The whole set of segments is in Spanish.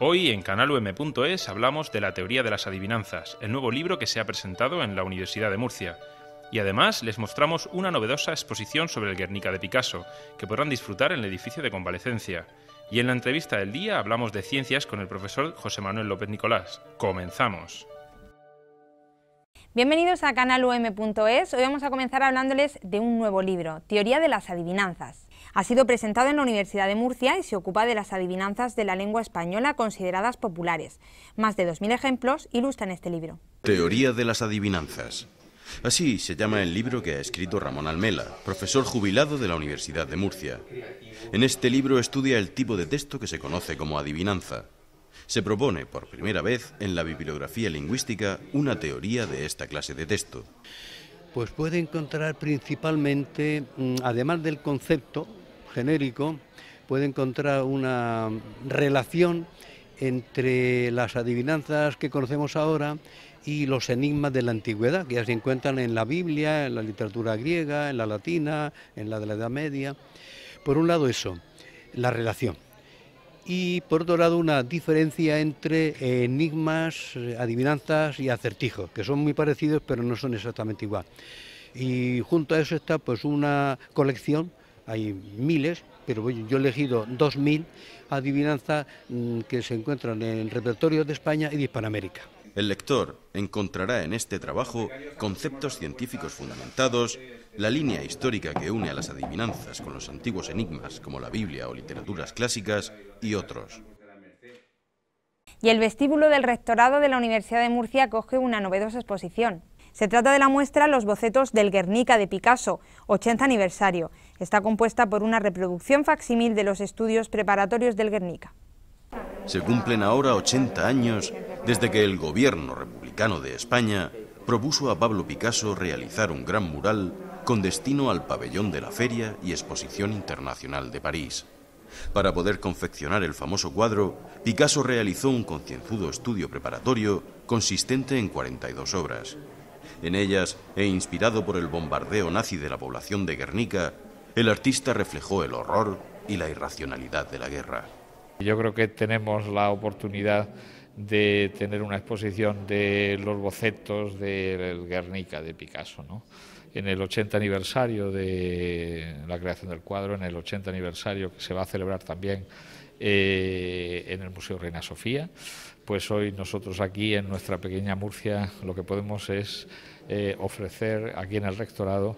Hoy en canalum.es hablamos de la teoría de las adivinanzas, el nuevo libro que se ha presentado en la Universidad de Murcia. Y además les mostramos una novedosa exposición sobre el Guernica de Picasso, que podrán disfrutar en el edificio de convalecencia. Y en la entrevista del día hablamos de ciencias con el profesor José Manuel López Nicolás. Comenzamos. Bienvenidos a canalum.es. Hoy vamos a comenzar hablándoles de un nuevo libro, Teoría de las Adivinanzas. Ha sido presentado en la Universidad de Murcia y se ocupa de las adivinanzas de la lengua española consideradas populares. Más de 2.000 ejemplos ilustran este libro. Teoría de las adivinanzas. Así se llama el libro que ha escrito Ramón Almela, profesor jubilado de la Universidad de Murcia. En este libro estudia el tipo de texto que se conoce como adivinanza. Se propone por primera vez en la bibliografía lingüística una teoría de esta clase de texto pues puede encontrar principalmente, mm, además del concepto genérico, puede encontrar una relación entre las adivinanzas que conocemos ahora y los enigmas de la antigüedad, que ya se encuentran en la Biblia, en la literatura griega, en la latina, en la de la Edad Media. Por un lado eso, la relación y por otro lado una diferencia entre eh, enigmas, eh, adivinanzas y acertijos, que son muy parecidos pero no son exactamente igual. Y junto a eso está pues una colección, hay miles, pero yo he elegido 2.000 adivinanzas mm, que se encuentran en repertorios de España y de Hispanoamérica. El lector encontrará en este trabajo conceptos científicos fundamentados la línea histórica que une a las adivinanzas con los antiguos enigmas, como la Biblia o literaturas clásicas, y otros. Y el vestíbulo del rectorado de la Universidad de Murcia acoge una novedosa exposición. Se trata de la muestra Los bocetos del Guernica de Picasso, 80 aniversario. Está compuesta por una reproducción facsímil de los estudios preparatorios del Guernica. Se cumplen ahora 80 años desde que el gobierno republicano de España propuso a Pablo Picasso realizar un gran mural con destino al pabellón de la Feria y Exposición Internacional de París. Para poder confeccionar el famoso cuadro, Picasso realizó un concienzudo estudio preparatorio consistente en 42 obras. En ellas, e inspirado por el bombardeo nazi de la población de Guernica, el artista reflejó el horror y la irracionalidad de la guerra. Yo creo que tenemos la oportunidad de tener una exposición de los bocetos del Guernica de Picasso. ¿no? en el 80 aniversario de la creación del cuadro, en el 80 aniversario que se va a celebrar también eh, en el Museo Reina Sofía, pues hoy nosotros aquí en nuestra pequeña Murcia lo que podemos es eh, ofrecer aquí en el rectorado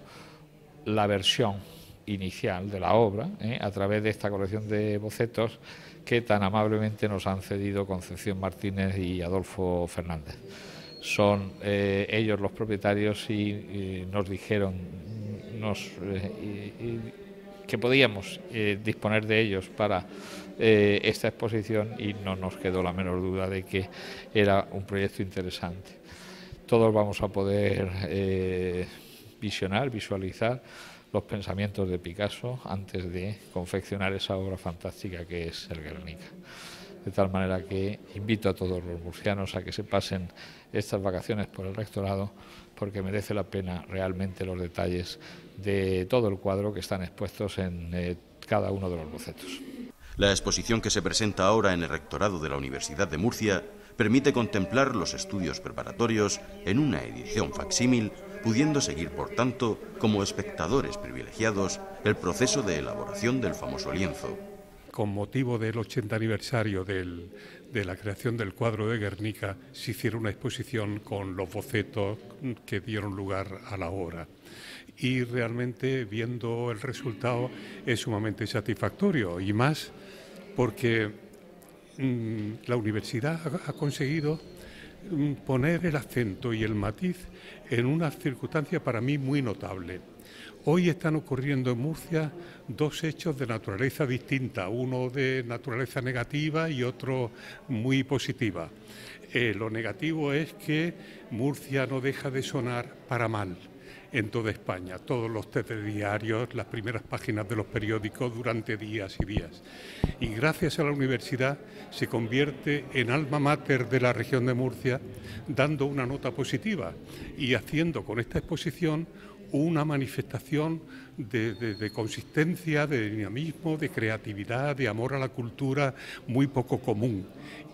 la versión inicial de la obra eh, a través de esta colección de bocetos que tan amablemente nos han cedido Concepción Martínez y Adolfo Fernández son eh, ellos los propietarios y, nos dijeron eh, que podíamos eh, disponer de ellos para esta exposición y no nos quedó la menor duda de que era un proyecto interesante. Todos vamos a poder visionar, visualizar los pensamientos de Picasso antes de confeccionar esa obra fantástica que es el Guernica. De tal manera que invito a todos los murcianos a que se pasen estas vacaciones por el rectorado porque merece la pena realmente los detalles de todo el cuadro que están expuestos en eh, cada uno de los bocetos. La exposición que se presenta ahora en el rectorado de la Universidad de Murcia permite contemplar los estudios preparatorios en una edición facsímil, pudiendo seguir, por tanto, como espectadores privilegiados, el proceso de elaboración del famoso lienzo con motivo del 80 aniversario de la creación del cuadro de Guernica, se hicieron una exposición con los bocetos que dieron lugar a la obra. Y realmente viendo el resultado es sumamente satisfactorio y más porque mm, la universidad ha conseguido mm, poner el acento y el matiz en una circunstancia para mí muy notable Hoy están ocurriendo en Murcia dos hechos de naturaleza distinta, uno de naturaleza negativa y otro muy positiva. Eh, lo negativo es que Murcia no deja de sonar para mal en toda España, todos los diarios... las primeras páginas de los periódicos durante días y días. Y gracias a la universidad se convierte en alma mater de la región de Murcia, dando una nota positiva y haciendo con esta exposición una manifestación de, consistencia, de dinamismo, de creatividad, de amor a la cultura muy poco común.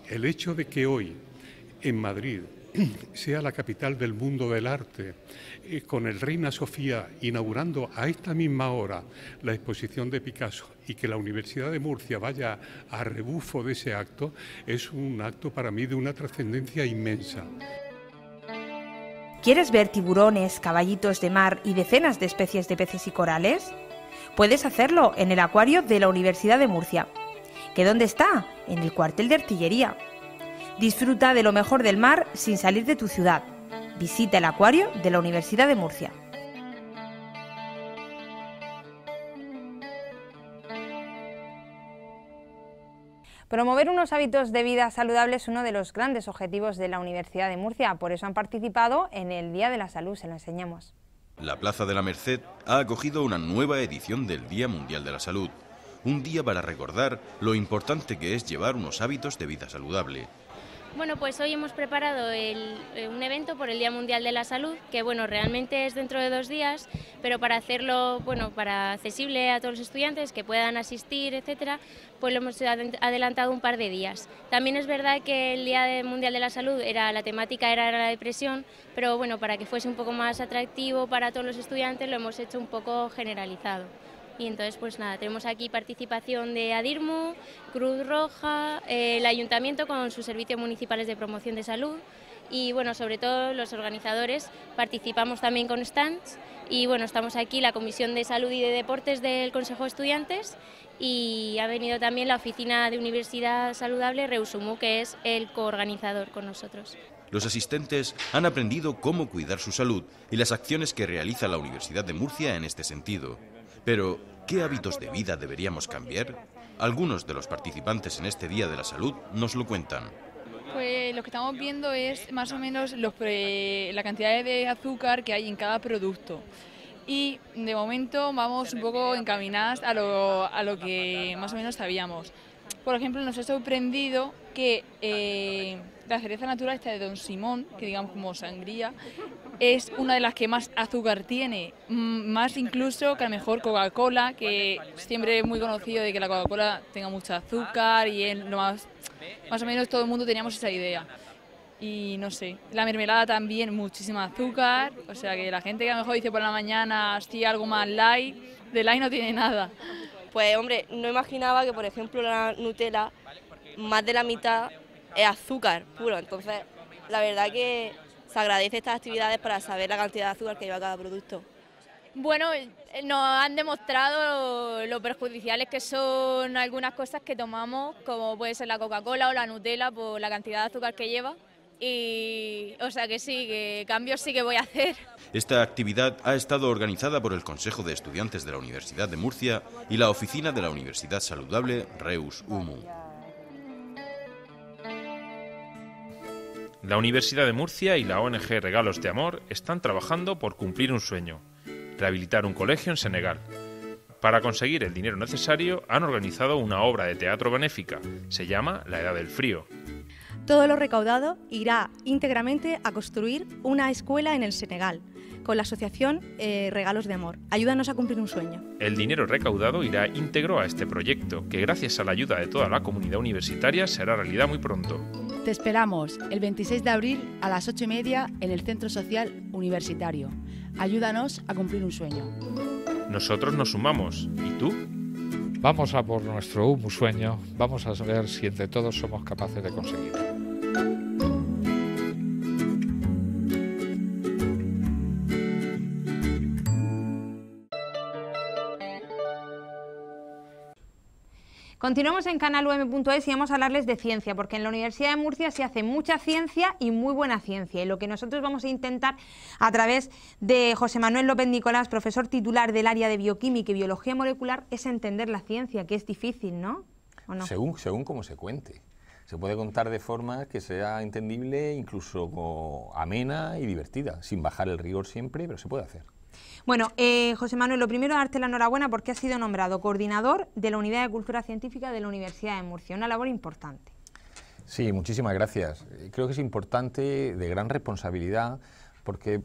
El hecho de que hoy en Madrid sea la capital del mundo del arte, eh, con el Reina Sofía inaugurando a esta misma hora la exposición de Picasso y que la Universidad de Murcia vaya a rebufo de ese acto, es un acto para mí de una trascendencia inmensa. ¿Quieres ver tiburones, caballitos de mar y decenas de especies de peces y corales? Puedes hacerlo en el acuario de la Universidad de Murcia. ¿Que dónde está? En el cuartel de artillería. Disfruta de lo mejor del mar sin salir de tu ciudad. Visita el acuario de la Universidad de Murcia. Promover unos hábitos de vida saludables es uno de los grandes objetivos de la Universidad de Murcia, por eso han participado en el Día de la Salud, se lo enseñamos. La Plaza de la Merced ha acogido una nueva edición del Día Mundial de la Salud, un día para recordar lo importante que es llevar unos hábitos de vida saludable bueno, pues hoy hemos preparado eh, un evento por el Día Mundial de la Salud, que bueno, realmente es dentro de dos días, pero para hacerlo, bueno, para accesible a todos los estudiantes que puedan asistir, etcétera, pues lo hemos adelantado un par de días. También es verdad que el Día Mundial de la Salud era la temática era la depresión, pero bueno, para que fuese un poco más atractivo para todos los estudiantes lo hemos hecho un poco generalizado. Y entonces, pues nada, tenemos aquí participación de ADIRMU, Cruz Roja, eh, el Ayuntamiento con sus servicios municipales de promoción de salud y, bueno, sobre todo los organizadores participamos también con stands y, bueno, estamos aquí la Comisión de Salud y de Deportes del Consejo de Estudiantes y ha venido también la Oficina de Universidad Saludable Reusumu, que es el coorganizador con nosotros. Los asistentes han aprendido cómo cuidar su salud y las acciones que realiza la Universidad de Murcia en este sentido. Pero, ¿qué hábitos de vida deberíamos cambiar? Algunos de los participantes en este Día de la Salud nos lo cuentan. Pues lo que estamos viendo es más o menos la cantidad de azúcar que hay en cada producto. Y de momento vamos un poco encaminadas a lo, que más o menos sabíamos. Por ejemplo, nos ha sorprendido que eh, la cereza natural esta de Don Simón, que digamos como sangría, es una de las que más azúcar tiene, más incluso que a lo mejor Coca-Cola, que siempre es muy conocido de que la Coca-Cola tenga mucho azúcar y es lo más, más o menos todo el mundo teníamos esa idea. Y no sé, la mermelada también, muchísima azúcar, o sea que la gente que a lo mejor dice por la mañana, así algo más light, de light no tiene nada. Pues hombre, no imaginaba que por ejemplo la Nutella, más de la mitad es azúcar puro. Entonces, la verdad que se agradece estas actividades para saber la cantidad de azúcar que lleva cada producto. Bueno, eh, nos han demostrado lo perjudiciales que son algunas cosas que tomamos, como puede ser la Coca-Cola o la Nutella por la cantidad de azúcar que lleva. Y, o sea que sí, que cambios sí que voy a hacer. Esta actividad ha estado organizada por el Consejo de Estudiantes de la Universidad de Murcia y la Oficina de la Universidad Saludable Reus UMU. La Universidad de Murcia y la ONG Regalos de Amor están trabajando por cumplir un sueño, rehabilitar un colegio en Senegal. Para conseguir el dinero necesario han organizado una obra de teatro benéfica, se llama La Edad del Frío. Todo lo recaudado irá íntegramente a construir una escuela en el Senegal, con la asociación eh, Regalos de Amor. Ayúdanos a cumplir un sueño. El dinero recaudado irá íntegro a este proyecto, que gracias a la ayuda de toda la comunidad universitaria será realidad muy pronto. Te esperamos el 26 de abril a las 8 y media en el Centro Social Universitario. Ayúdanos a cumplir un sueño. Nosotros nos sumamos. ¿Y tú? Vamos a por nuestro humo sueño. Vamos a ver si entre todos somos capaces de conseguirlo. Continuamos en canalum.es y vamos a hablarles de ciencia, porque en la Universidad de Murcia se hace mucha ciencia y muy buena ciencia. Y lo que nosotros vamos a intentar a través de José Manuel López Nicolás, profesor titular del área de bioquímica y biología molecular, es entender la ciencia, que es difícil, ¿no? Según, según cómo se cuente. Se puede contar de forma que sea entendible, incluso amena y divertida, sin bajar el rigor siempre, pero se puede hacer. Bueno, eh, José Manuel, lo primero darte la enhorabuena porque has sido nombrado coordinador de la Unidad de Cultura Científica de la Universidad de Murcia, una labor importante. Sí, muchísimas gracias. Creo que es importante, de gran responsabilidad, porque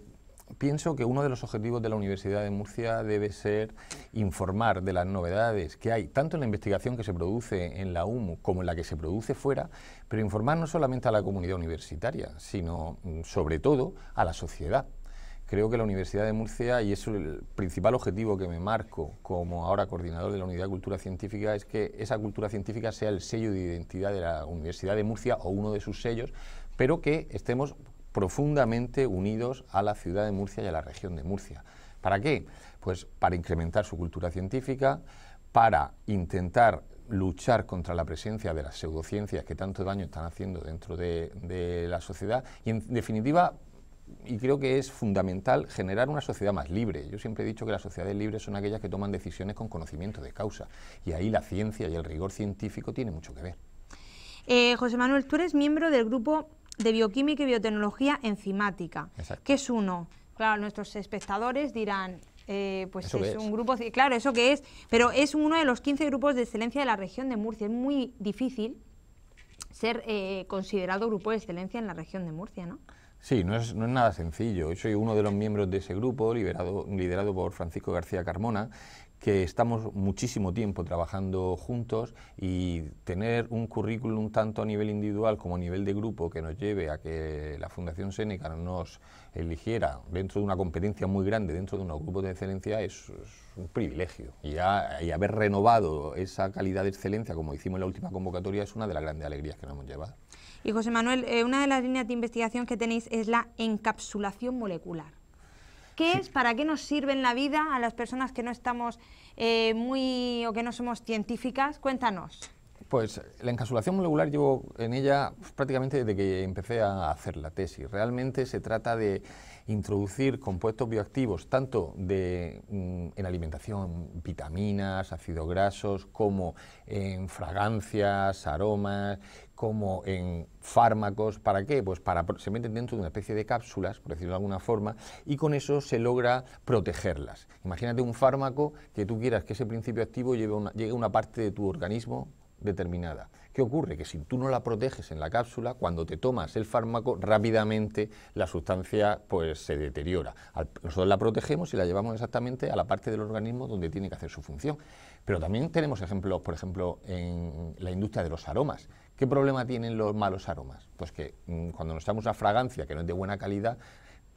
pienso que uno de los objetivos de la Universidad de Murcia debe ser informar de las novedades que hay, tanto en la investigación que se produce en la UMU como en la que se produce fuera, pero informar no solamente a la comunidad universitaria, sino mm, sobre todo a la sociedad creo que la Universidad de Murcia, y es el principal objetivo que me marco como ahora coordinador de la Unidad de Cultura Científica, es que esa cultura científica sea el sello de identidad de la Universidad de Murcia o uno de sus sellos, pero que estemos profundamente unidos a la ciudad de Murcia y a la región de Murcia. ¿Para qué? Pues para incrementar su cultura científica, para intentar luchar contra la presencia de las pseudociencias que tanto daño están haciendo dentro de, la sociedad y, en definitiva, y creo que es fundamental generar una sociedad más libre. Yo siempre he dicho que las sociedades libres son aquellas que toman decisiones con conocimiento de causa y ahí la ciencia y el rigor científico tiene mucho que ver. Eh, José Manuel, tú eres miembro del grupo de bioquímica y biotecnología enzimática, ¿Qué es uno. Claro, nuestros espectadores dirán, eh, pues es, un grupo, claro, eso que es, pero es uno de los 15 grupos de excelencia de la región de Murcia. Es muy difícil ser eh, considerado grupo de excelencia en la región de Murcia, ¿no? Sí, no es, nada sencillo. Yo soy uno de los miembros de ese grupo, liderado por Francisco García Carmona, que estamos muchísimo tiempo trabajando juntos y tener un currículum tanto a nivel individual como a nivel de grupo que nos lleve a que la Fundación Seneca nos eligiera dentro de una competencia muy grande, dentro de un grupo de excelencia, es, un privilegio. Y, y haber renovado esa calidad de excelencia como hicimos en la última convocatoria es una de las grandes alegrías que nos hemos llevado. Y José Manuel, eh, una de las líneas de investigación que tenéis es la encapsulación molecular. ¿Qué es? ¿Para qué nos sirve en la vida a las personas que no estamos eh, muy o que no somos científicas? Cuéntanos. Pues la encapsulación molecular llevo en ella prácticamente desde que empecé a hacer la tesis. Realmente se trata de introducir compuestos bioactivos tanto mm, en alimentación, vitaminas, ácidos grasos, como en fragancias, aromas, como en fármacos. ¿Para qué? Pues para se meten dentro de una especie de cápsulas, por decirlo de alguna forma, y con eso se logra protegerlas. Imagínate un fármaco que tú quieras que ese principio activo llegue a una parte de tu organismo determinada. ¿Qué ocurre? Que si tú no la proteges en la cápsula, cuando te tomas el fármaco, rápidamente la sustancia pues, se deteriora. nosotros la protegemos y la llevamos exactamente a la parte del organismo donde tiene que hacer su función. Pero también tenemos ejemplos, por ejemplo, en la industria de los aromas. ¿Qué problema tienen los malos aromas? Pues que mm, cuando nos damos una fragancia que no es de buena calidad,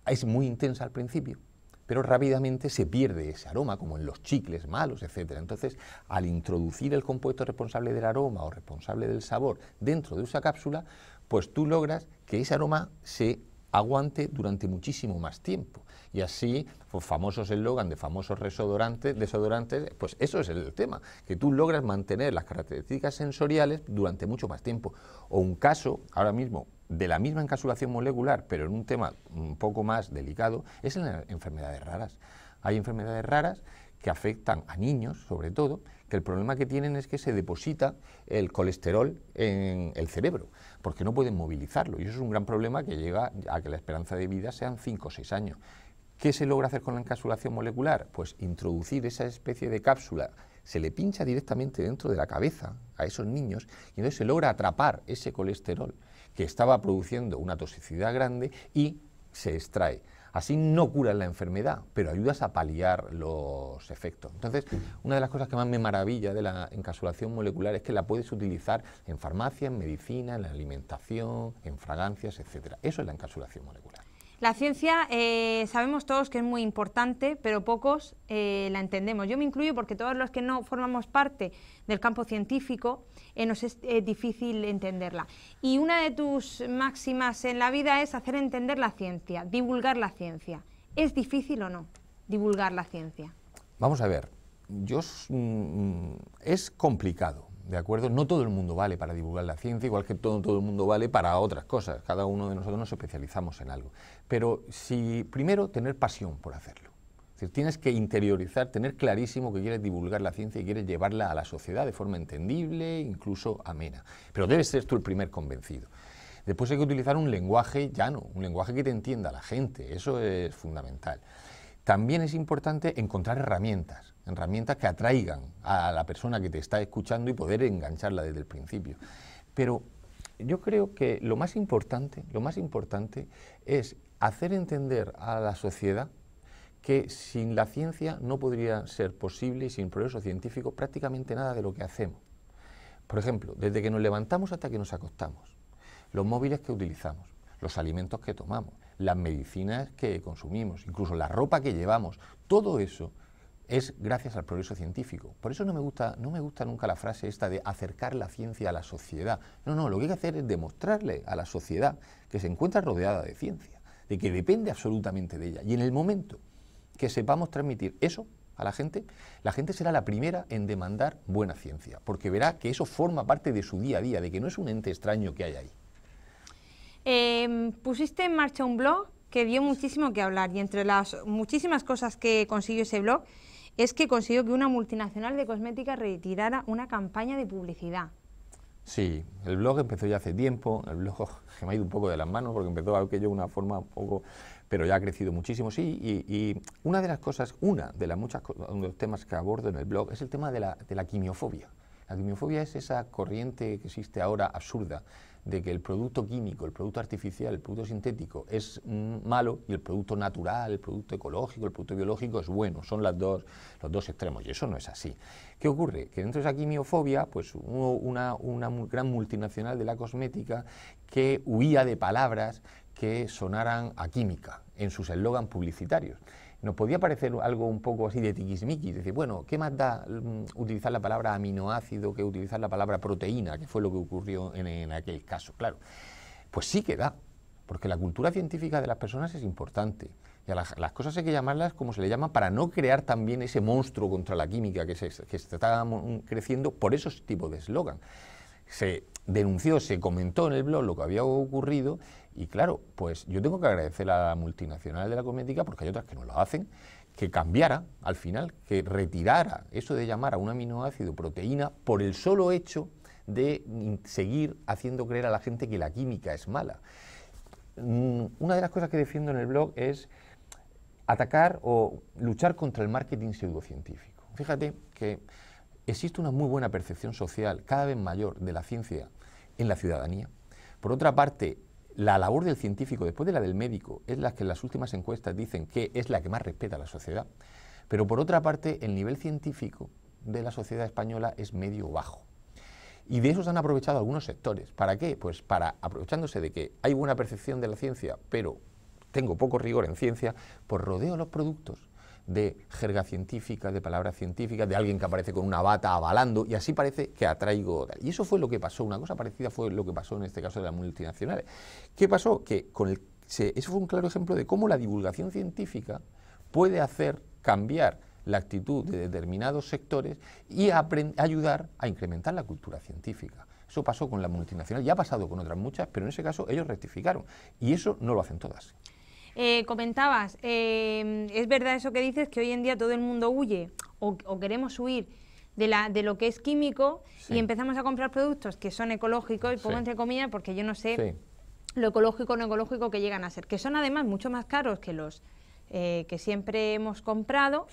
es muy intensa al principio, pero rápidamente se pierde ese aroma, como en los chicles malos, etcétera... Entonces, al introducir el compuesto responsable del aroma o responsable del sabor dentro de esa cápsula, pues tú logras que ese aroma se aguante durante muchísimo más tiempo. Y así, los pues, famosos eslogan de famosos resodorantes. desodorantes, pues eso es el tema, que tú logras mantener las características sensoriales durante mucho más tiempo. O un caso, ahora mismo, de la misma encapsulación molecular, pero en un tema un poco más delicado, es en las enfermedades raras. Hay enfermedades raras que afectan a niños, sobre todo, que el problema que tienen es que se deposita el colesterol en el cerebro, porque no pueden movilizarlo. Y eso es un gran problema que llega a que la esperanza de vida sean 5 o 6 años. ¿Qué se logra hacer con la encapsulación molecular? Pues introducir esa especie de cápsula se le pincha directamente dentro de la cabeza a esos niños y entonces se logra atrapar ese colesterol que estaba produciendo una toxicidad grande y se extrae. Así no curas la enfermedad, pero ayudas a paliar los efectos. Entonces, una de las cosas que más me maravilla de la encapsulación molecular es que la puedes utilizar en farmacia, en medicina, en la alimentación, en fragancias, etc. Eso es la encapsulación molecular. La ciencia eh, sabemos todos que es muy importante, pero pocos eh, la entendemos. Yo me incluyo porque todos los que no formamos parte del campo científico eh, nos es difícil entenderla. Y una de tus máximas en la vida es hacer entender la ciencia, divulgar la ciencia. ¿Es difícil o no divulgar la ciencia? Vamos a ver, yo, mm, mm, es complicado ¿de acuerdo? No todo el mundo vale para divulgar la ciencia, igual que todo, todo el mundo vale para otras cosas. Cada uno de nosotros nos especializamos en algo. Pero si primero tener pasión por hacerlo. Es decir, tienes que interiorizar, tener clarísimo que quieres divulgar la ciencia y quieres llevarla a la sociedad de forma entendible, incluso amena. Pero debes ser tú el primer convencido. Después hay que utilizar un lenguaje llano, un lenguaje que te entienda la gente, eso es fundamental. También es importante encontrar herramientas, herramientas que atraigan a la persona que te está escuchando y poder engancharla desde el principio. Pero yo creo que lo más importante, lo más importante es hacer entender a la sociedad que sin la ciencia no podría ser posible y sin progreso científico prácticamente nada de lo que hacemos. Por ejemplo, desde que nos levantamos hasta que nos acostamos, los móviles que utilizamos, los alimentos que tomamos, las medicinas que consumimos, incluso la ropa que llevamos, todo eso es gracias al progreso científico. Por eso no me gusta, no me gusta nunca la frase esta de acercar la ciencia a la sociedad. No, no, lo que hay que hacer es demostrarle a la sociedad que se encuentra rodeada de ciencia, de que depende absolutamente de ella. Y en el momento que sepamos transmitir eso a la gente, la gente será la primera en demandar buena ciencia, porque verá que eso forma parte de su día a día, de que no es un ente extraño que hay ahí. Em, pusiste en marcha un blog que dio muchísimo que hablar y entre las muchísimas cosas que consiguió ese blog es que consiguió que una multinacional de cosmética retirara una campaña de publicidad. Sí, el blog empezó ya hace tiempo, el blog se me ha ido un poco de las manos porque empezó algo que yo una forma un poco, pero ya ha crecido muchísimo, sí, y, una de las cosas, una de las muchas uno de los temas que abordo en el blog es el tema de la, de la quimiofobia. La quimiofobia es esa corriente que existe ahora absurda de que el producto químico, el producto artificial, el producto sintético es mm, malo y el producto natural, el producto ecológico, el producto biológico es bueno. Son las dos, los dos extremos y eso no es así. ¿Qué ocurre? Que dentro de esa quimiofobia, pues hubo una, una gran multinacional de la cosmética que huía de palabras que sonaran a química en sus eslogans publicitarios nos podía parecer algo un poco así de tiquismiquis, decir, bueno, ¿qué más da mm, utilizar la palabra aminoácido que utilizar la palabra proteína, que fue lo que ocurrió en, aquel caso? Claro, pues sí que da, porque la cultura científica de las personas es importante. Y a las, cosas hay que llamarlas como se le llama para no crear también ese monstruo contra la química que se está mm, creciendo por esos tipos de eslogan denunció, se comentó en el blog lo que había ocurrido y claro, pues yo tengo que agradecer a la multinacional de la cosmética porque hay otras que no lo hacen, que cambiara al final, que retirara eso de llamar a un aminoácido proteína por el solo hecho de seguir haciendo creer a la gente que la química es mala. Mm, una de las cosas que defiendo en el blog es atacar o luchar contra el marketing pseudocientífico. Fíjate que existe una muy buena percepción social, cada vez mayor, de la ciencia en la ciudadanía. Por otra parte, la labor del científico, después de la del médico, es la que en las últimas encuestas dicen que es la que más respeta a la sociedad. Pero por otra parte, el nivel científico de la sociedad española es medio bajo. Y de eso se han aprovechado algunos sectores. ¿Para qué? Pues para, aprovechándose de que hay buena percepción de la ciencia, pero tengo poco rigor en ciencia, pues rodeo los productos de jerga científica, de palabras científicas, de alguien que aparece con una bata avalando, y así parece que atraigo. Y eso fue lo que pasó, una cosa parecida fue lo que pasó en este caso de las multinacionales. ¿Qué pasó? Que con el, eso fue un claro ejemplo de cómo la divulgación científica puede hacer cambiar la actitud de determinados sectores y ayudar a incrementar la cultura científica. Eso pasó con la multinacional, ya ha pasado con otras muchas, pero en ese caso ellos rectificaron. Y eso no lo hacen todas. Eh, comentabas, em, es verdad eso que dices, que hoy en día todo el mundo huye o, queremos huir de, la, de lo que es químico y empezamos a comprar productos que son ecológicos, y pongo entre comillas porque yo no sé lo ecológico o no ecológico que llegan a ser, que son además mucho más caros que los eh, que siempre hemos comprado.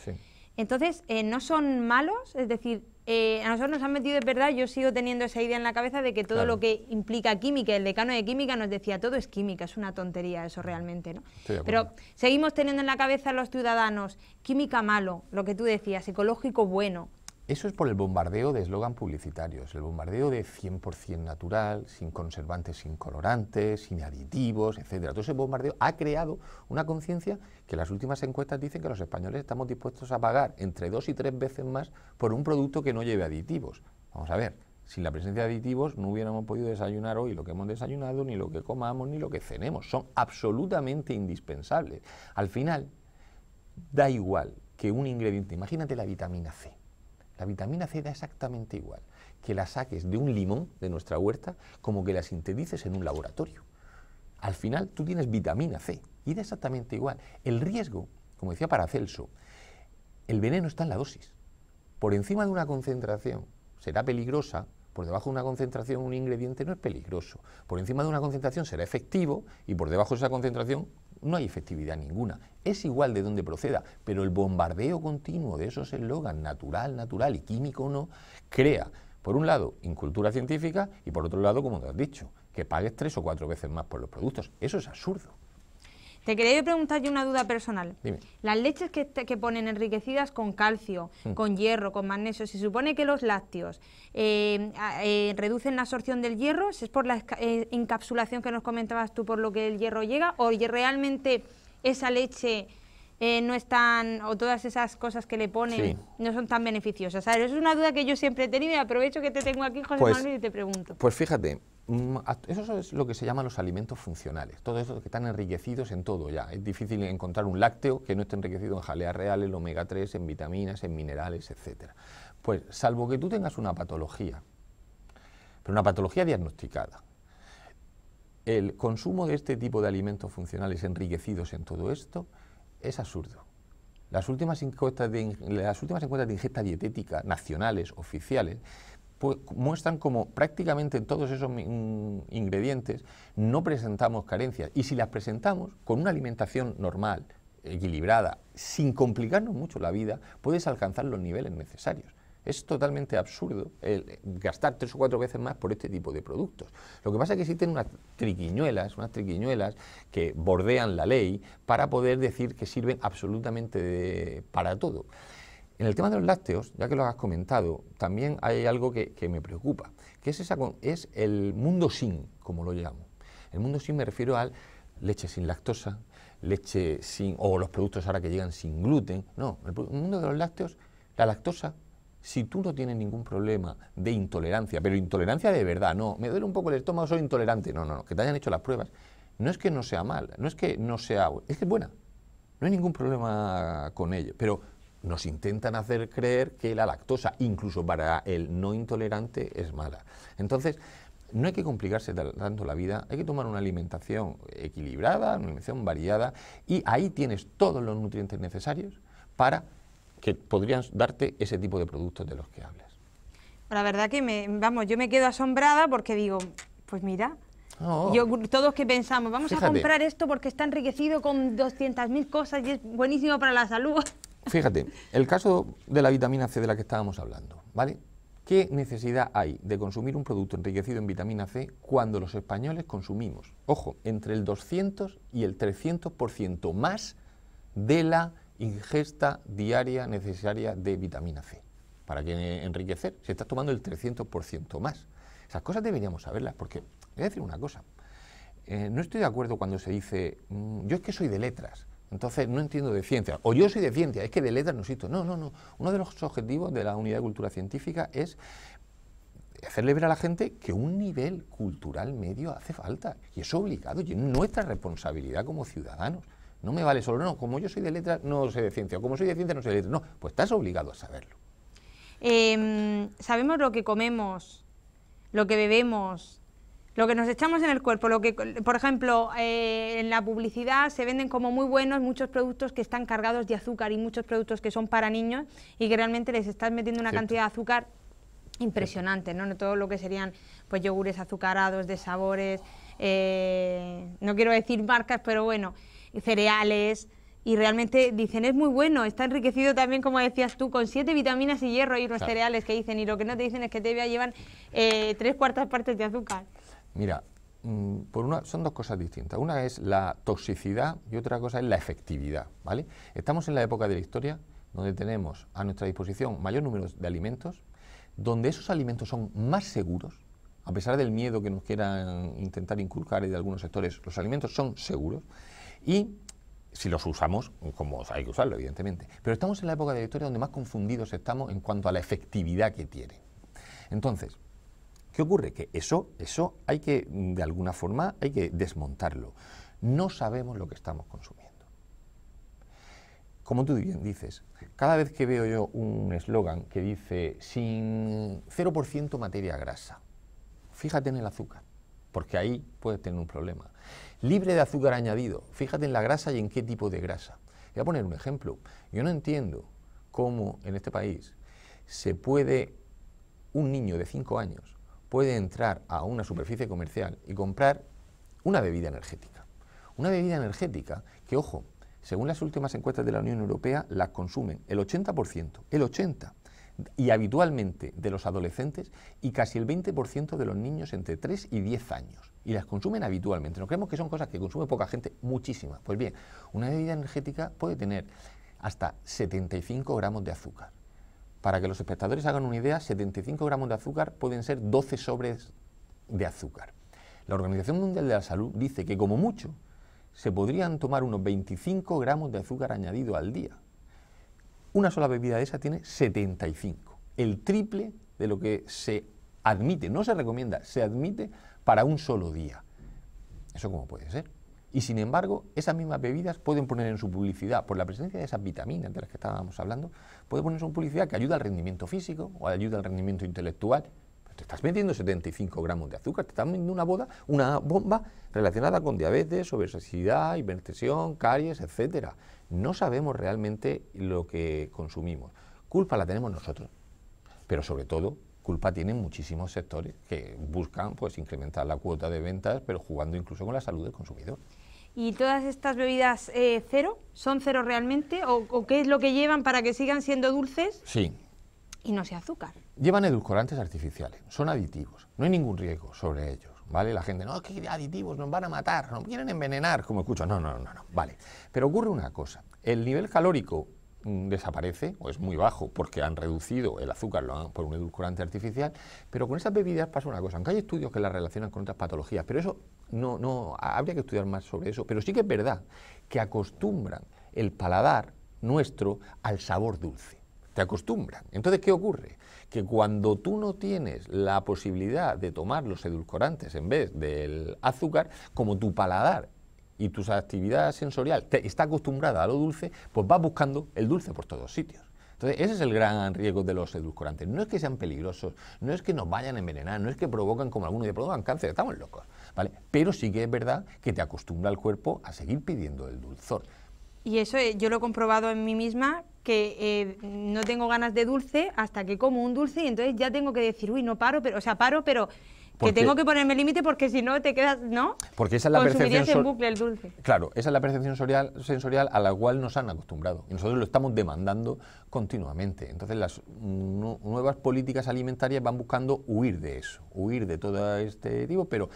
Entonces, eh, ¿no son malos? Es decir, eh, a nosotros nos han metido de verdad, yo sigo teniendo esa idea en la cabeza de que todo lo que implica química, el decano de química nos decía, todo es química, es una tontería eso realmente, ¿no? Pero seguimos teniendo en la cabeza los ciudadanos, química malo, lo que tú decías, ecológico bueno, eso es por el bombardeo de eslogan publicitarios, el bombardeo de 100% natural, sin conservantes, sin colorantes, sin aditivos, etc. Todo ese bombardeo ha creado una conciencia que las últimas encuestas dicen que los españoles estamos dispuestos a pagar entre dos y tres veces más por un producto que no lleve aditivos. Vamos a ver, sin la presencia de aditivos no hubiéramos podido desayunar hoy lo que hemos desayunado, ni lo que comamos, ni lo que cenemos. Son absolutamente indispensables. Al final, da igual que un ingrediente, imagínate la vitamina C la vitamina C da exactamente igual que la saques de un limón de nuestra huerta como que la sintetices en un laboratorio. Al final tú tienes vitamina C y da exactamente igual. El riesgo, como decía Paracelso, el veneno está en la dosis. Por encima de una concentración será peligrosa, por debajo de una concentración un ingrediente no es peligroso. Por encima de una concentración será efectivo y por debajo de esa concentración no hay efectividad ninguna. Es igual de donde proceda, pero el bombardeo continuo de esos eslogans natural, natural y químico no, crea, por un lado, incultura científica y por otro lado, como te has dicho, que pagues tres o cuatro veces más por los productos. Eso es absurdo. Te quería preguntar yo una duda personal. Las leches que, ponen enriquecidas con calcio, mm. con hierro, con magnesio, se supone que los lácteos eh, eh, reducen la absorción del hierro, ¿es por la eh, encapsulación que nos comentabas tú por lo que el hierro llega? ¿O realmente esa leche no es tan, o todas esas cosas que le ponen no son tan beneficiosas? Es una duda que yo siempre he tenido y aprovecho que te tengo aquí, José pues Manuel, y te pregunto. Pues fíjate, Mm, eso es lo que se llaman los alimentos funcionales, todos eso que están enriquecidos en todo ya. Es difícil encontrar un lácteo que no esté enriquecido en jaleas reales, en omega 3, en vitaminas, en minerales, etc. Pues salvo que tú tengas una patología, pero una patología diagnosticada, el consumo de este tipo de alimentos funcionales enriquecidos en todo esto es absurdo. Las últimas encuestas de, las últimas encuestas de ingesta dietética nacionales, oficiales, pues, muestran como prácticamente todos esos mm, ingredientes no presentamos carencias. Y si las presentamos con una alimentación normal, equilibrada, sin complicarnos mucho la vida, puedes alcanzar los niveles necesarios. Es totalmente absurdo eh, gastar tres o cuatro veces más por este tipo de productos. Lo que pasa es que existen unas triquiñuelas, unas triquiñuelas que bordean la ley para poder decir que sirven absolutamente para todo. En el tema de los lácteos, ya que lo has comentado, también hay algo que, me preocupa, que es, esa, es el mundo sin, como lo llamo. El mundo sin me refiero al... leche sin lactosa, leche sin, o los productos ahora que llegan sin gluten. No, el, mundo de los lácteos, la lactosa si tú no tienes ningún problema de intolerancia, pero intolerancia de verdad, no, me duele un poco el estómago, soy intolerante, no, no, no, que te hayan hecho las pruebas, no es que no sea mal, no es que no sea, es que es buena, no hay ningún problema con ello, pero nos intentan hacer creer que la lactosa, incluso para el no intolerante, es mala. Entonces, no hay que complicarse tanto la vida, hay que tomar una alimentación equilibrada, una alimentación variada, y ahí tienes todos los nutrientes necesarios para que podrías darte ese tipo de productos de los que hablas. La verdad que me, vamos, yo me quedo asombrada porque digo, pues mira, Yo, todos que pensamos, vamos a comprar esto porque está enriquecido con 200.000 cosas y es buenísimo para la salud. Fíjate, el caso de la vitamina C de la que estábamos hablando, ¿vale? ¿Qué necesidad hay de consumir un producto enriquecido en vitamina C cuando los españoles consumimos, ojo, entre el 200 y el 300% más de la ingesta diaria necesaria de vitamina C? ¿Para qué enriquecer? Si estás tomando el 300% más. Esas cosas deberíamos saberlas, porque voy a decir una cosa. Eh, no estoy de acuerdo cuando se dice, mm, yo es que soy de letras. Entonces, no entiendo de ciencia. O yo soy de ciencia, es que de letras no existo. No, no, no. Uno de los objetivos de la Unidad de Cultura Científica es hacerle ver a la gente que un nivel cultural medio hace falta. Y es obligado, y es nuestra responsabilidad como ciudadanos. No me vale solo, no, como yo soy de letras, no sé de ciencia. O como soy de ciencia, no sé de letras. No, pues estás obligado a saberlo. Em, sabemos lo que comemos, lo que bebemos, lo que nos echamos en el cuerpo, lo que, por ejemplo, eh, en la publicidad se venden como muy buenos muchos productos que están cargados de azúcar y muchos productos que son para niños y que realmente les estás metiendo una cantidad de azúcar impresionante, ¿no? ¿no? Todo lo que serían pues yogures azucarados, de sabores, eh, no quiero decir marcas, pero bueno, cereales. Y realmente dicen, es muy bueno, está enriquecido también, como decías tú, con siete vitaminas y hierro y los cereales que dicen. Y lo que no te dicen es que te llevan eh, tres cuartas partes de azúcar. Mira, mm, por son dos cosas distintas. Una es la toxicidad y otra cosa es la efectividad. ¿vale? Estamos en la época de la historia donde tenemos a nuestra disposición mayor número de alimentos, donde esos alimentos son más seguros, a pesar del miedo que nos quieran intentar inculcar de algunos sectores, los alimentos son seguros y si los usamos, como hay que usarlo, evidentemente. Pero estamos en la época de la historia donde más confundidos estamos en cuanto a la efectividad que tiene. Entonces, ¿Qué ocurre? Que eso, eso hay que, de alguna forma, hay que desmontarlo. No sabemos lo que estamos consumiendo. Como tú bien dices, cada vez que veo yo un eslogan que dice sin 0% materia grasa, fíjate en el azúcar, porque ahí puedes tener un problema. Libre de azúcar añadido, fíjate en la grasa y en qué tipo de grasa. Voy a poner un ejemplo. Yo no entiendo cómo en este país se puede un niño de 5 años puede entrar a una superficie comercial y comprar una bebida energética. Una bebida energética que, ojo, según las últimas encuestas de la Unión Europea, las consumen el 80%, el 80%, y habitualmente de los adolescentes y casi el 20% de los niños entre 3 y 10 años. Y las consumen habitualmente. No creemos que son cosas que consume poca gente, muchísimas. Pues bien, una bebida energética puede tener hasta 75 gramos de azúcar. Para que los espectadores hagan una idea, 75 gramos de azúcar pueden ser 12 sobres de azúcar. La Organización Mundial de la Salud dice que como mucho se podrían tomar unos 25 gramos de azúcar añadido al día. Una sola bebida de esa tiene 75, el triple de lo que se admite, no se recomienda, se admite para un solo día. ¿Eso cómo puede ser? Y sin embargo, esas mismas bebidas pueden poner en su publicidad, por la presencia de esas vitaminas de las que estábamos hablando, puede poner en su publicidad que ayuda al rendimiento físico o ayuda al rendimiento intelectual. Pues te estás metiendo 75 gramos de azúcar, te estás metiendo una, boda, una bomba relacionada con diabetes, ...obesidad, hipertensión, caries, etcétera... No sabemos realmente lo que consumimos. Culpa la tenemos nosotros, pero sobre todo culpa tienen muchísimos sectores que buscan pues incrementar la cuota de ventas, pero jugando incluso con la salud del consumidor. ¿Y todas estas bebidas eh, cero? ¿Son cero realmente? ¿O, qué es lo que llevan para que sigan siendo dulces? Sí. Y no sea azúcar. Llevan edulcorantes artificiales, son aditivos, no hay ningún riesgo sobre ellos, ¿vale? La gente, no, es que aditivos nos van a matar, nos quieren envenenar, como escucho, no, no, no, no, vale. Pero ocurre una cosa, el nivel calórico Mm, desaparece o es muy bajo porque han reducido el azúcar por un edulcorante artificial, pero con esas bebidas pasa una cosa, aunque hay estudios que las relacionan con otras patologías, pero eso no, no, habría que estudiar más sobre eso, pero sí que es verdad que acostumbran el paladar nuestro al sabor dulce, te acostumbran. Entonces, ¿qué ocurre? Que cuando tú no tienes la posibilidad de tomar los edulcorantes en vez del azúcar, como tu paladar y tu actividad sensorial está acostumbrada a lo dulce, pues va buscando el dulce por todos sitios. Entonces, ese es el gran riesgo de los edulcorantes. No es que sean peligrosos, no es que nos vayan a envenenar, no es que provocan, como algunos de provocan cáncer, estamos locos, ¿vale? Pero sí que es verdad que te acostumbra el cuerpo a seguir pidiendo el dulzor. Y eso eh, yo lo he comprobado en mí misma, que eh, no tengo ganas de dulce hasta que como un dulce y entonces ya tengo que decir, uy, no paro, pero, o sea, paro, pero que tengo que ponerme límite porque si no te quedas, ¿no? Porque esa es la percepción bucle el dulce. Claro, esa es la percepción sensorial, sensorial, a la cual nos han acostumbrado y nosotros lo estamos demandando continuamente. Entonces las nuevas políticas alimentarias van buscando huir de eso, huir de todo este tipo, pero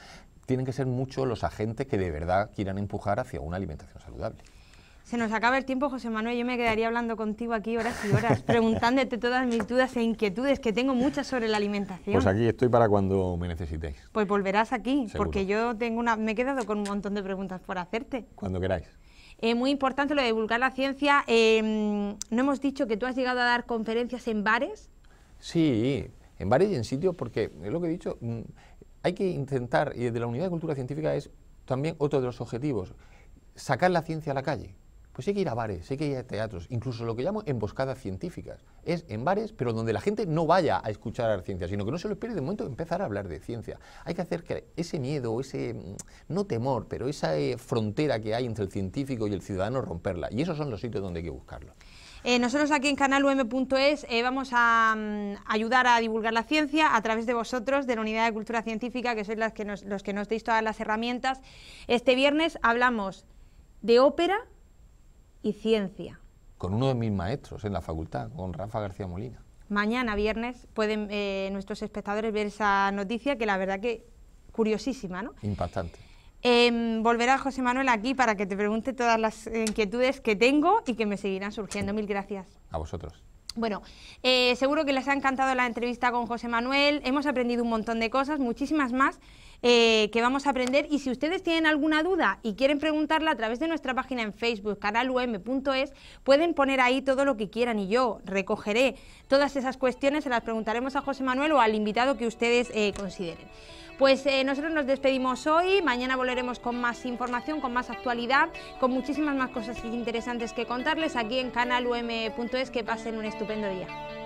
tienen que ser muchos los agentes que de verdad quieran empujar hacia una alimentación saludable. Se nos acaba el tiempo, José Manuel. Yo me quedaría hablando contigo aquí horas y horas, preguntándote todas mis dudas e inquietudes, que tengo muchas sobre la alimentación. Pues aquí estoy para cuando me necesitéis. Pues volverás aquí, porque yo tengo una, me he quedado con un montón de preguntas por hacerte. Cuando queráis. Es eh, muy importante lo de divulgar la ciencia. Eh, no hemos dicho que tú has llegado a dar conferencias en bares. Sí, en bares y en sitios, porque es lo que he dicho. Mm, hay que intentar, y desde la Unidad de Cultura Científica es también otro de los objetivos, sacar la ciencia a la calle pues hay que ir a bares, hay que ir a teatros, incluso lo que llamo emboscadas científicas. Es en bares, pero donde la gente no vaya a escuchar a la ciencia, sino que no se lo espere de momento empezar a hablar de ciencia. Hay que hacer que ese miedo, ese, mm, no temor, pero esa eh, frontera que hay entre el científico y el ciudadano, romperla. Y esos son los sitios donde hay que buscarlo. Eh, nosotros aquí en canalum.es eh, vamos a mm, ayudar a divulgar la ciencia a través de vosotros, de la Unidad de Cultura Científica, que sois los que nos deis todas las herramientas. Este viernes hablamos de ópera y Ciencia. Con uno de mis maestros en la facultad, con Rafa García Molina. Mañana, viernes, pueden eh, nuestros espectadores ver esa noticia que la verdad que curiosísima, ¿no? Impactante. Em, volverá José Manuel aquí para que te pregunte todas las eh, inquietudes que tengo y que me seguirán surgiendo. Mil gracias. A vosotros. Bueno, eh, seguro que les ha encantado la entrevista con José Manuel. Hemos aprendido un montón de cosas, muchísimas más. Eh, que vamos a aprender. Y si ustedes tienen alguna duda y quieren preguntarla a través de nuestra página en Facebook, canalum.es, pueden poner ahí todo lo que quieran y yo recogeré todas esas cuestiones, se las preguntaremos a José Manuel o al invitado que ustedes eh, consideren. Pues eh, nosotros nos despedimos hoy, mañana volveremos con más información, con más actualidad, con muchísimas más cosas interesantes que contarles aquí en canalum.es. Que pasen un estupendo día.